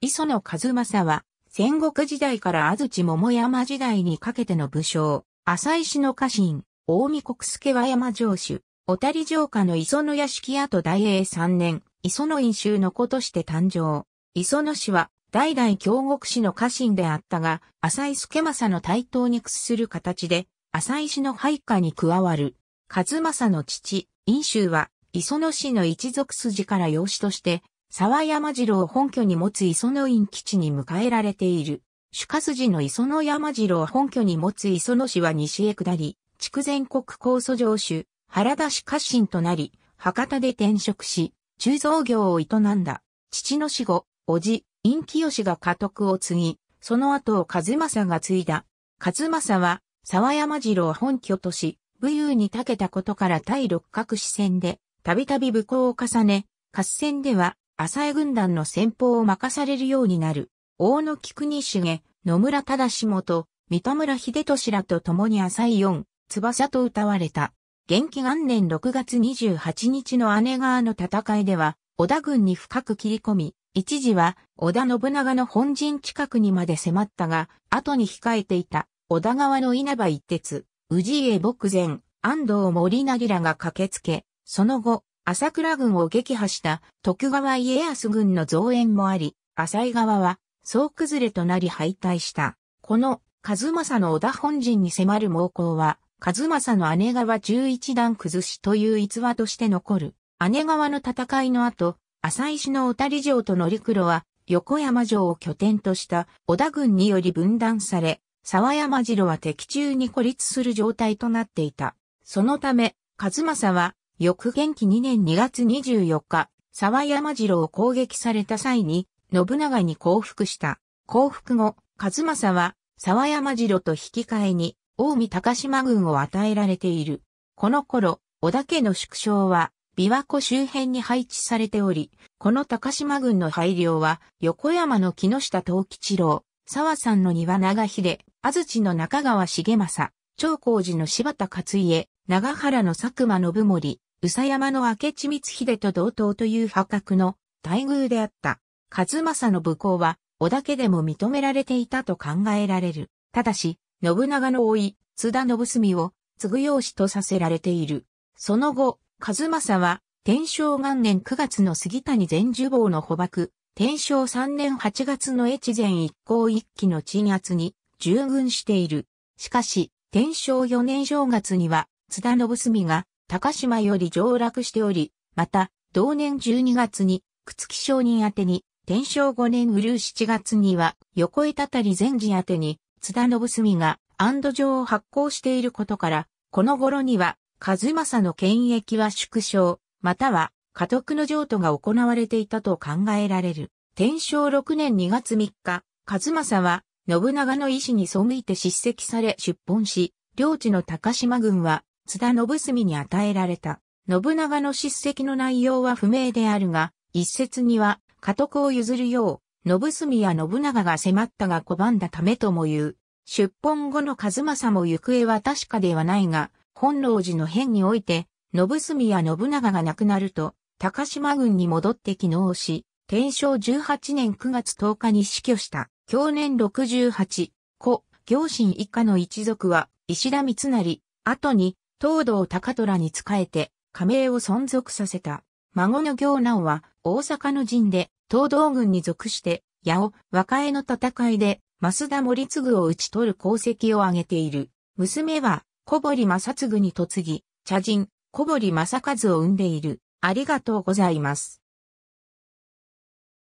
磯野一正は、戦国時代から安土桃山時代にかけての武将、浅井氏の家臣、大見国助和山城主、小谷城下の磯野屋敷跡大英三年、磯野院衆の子として誕生。磯野氏は、代々京極氏の家臣であったが、浅井助政の台頭に屈する形で、浅井氏の配下に加わる。和正の父、院衆は、磯野氏の一族筋から養子として、沢山次郎本拠に持つ磯野院基地に迎えられている。主家筋の磯野山次郎本拠に持つ磯野市は西へ下り、筑前国高祖上主、原田氏家臣となり、博多で転職し、鋳造業を営んだ。父の死後、叔父、院清が家督を継ぎ、その後を和正が継いだ。和正は、沢山次郎本拠とし、武勇に長けたことから対六角四戦で、たびたび武功を重ね、合戦では、浅江軍団の先方を任されるようになる、大野菊西重、野村忠と、三田村秀俊らと共に浅井四、翼と歌われた。元気元年6月28日の姉川の戦いでは、織田軍に深く切り込み、一時は織田信長の本陣近くにまで迫ったが、後に控えていた織田川の稲葉一徹、宇治家牧前、安藤森成らが駆けつけ、その後、朝倉軍を撃破した徳川家康軍の増援もあり、浅井側は総崩れとなり敗退した。この、和正の織田本陣に迫る猛攻は、和正の姉川十一段崩しという逸話として残る。姉川の戦いの後、浅井氏の小谷城と乗黒は、横山城を拠点とした織田軍により分断され、沢山城は敵中に孤立する状態となっていた。そのため、和正は翌元気2年2月24日、沢山次郎を攻撃された際に、信長に降伏した。降伏後、数正は、沢山次郎と引き換えに、近江高島軍を与えられている。この頃、織田家の縮小は、琵琶湖周辺に配置されており、この高島軍の配慮は、横山の木下東吉郎、沢さんの庭長秀、安土の中川重政、長光寺の柴田勝家、長原の佐久間信盛、宇佐山の明智光秀と同等という破格の待遇であった。数正の武功は、織田家でも認められていたと考えられる。ただし、信長の甥、津田信澄を継ぐ養子とさせられている。その後、数正は、天正元年9月の杉谷全樹坊の捕獲、天正3年8月の越前一向一揆の鎮圧に従軍している。しかし、天正4年正月には、津田信澄が高島より上落しており、また、同年12月に、朽木商人宛に、天正5年うるう7月には、横江たたり前時宛に、津田信澄が、安堵状を発行していることから、この頃には、和正の権益は縮小、または、家督の譲渡が行われていたと考えられる。天正6年2月3日、和正は、信長の意志に背いて叱責され出奔し、領地の高島軍は、津田信澄に与えられた。信長の叱責の内容は不明であるが、一説には、家督を譲るよう、信澄や信長が迫ったが拒んだためとも言う。出奔後の和正も行方は確かではないが、本能寺の変において、信澄や信長が亡くなると、高島軍に戻って帰能し、天正18年9月10日に死去した、去年68、故、行進以下の一族は、石田三成、後に、東道高虎に仕えて、加盟を存続させた。孫の行南は、大阪の陣で、東道軍に属して、八尾、和解の戦いで、増田森次を討ち取る功績を挙げている。娘は、小堀正次に嫁ぎ、茶人、小堀正和を生んでいる。ありがとうございます。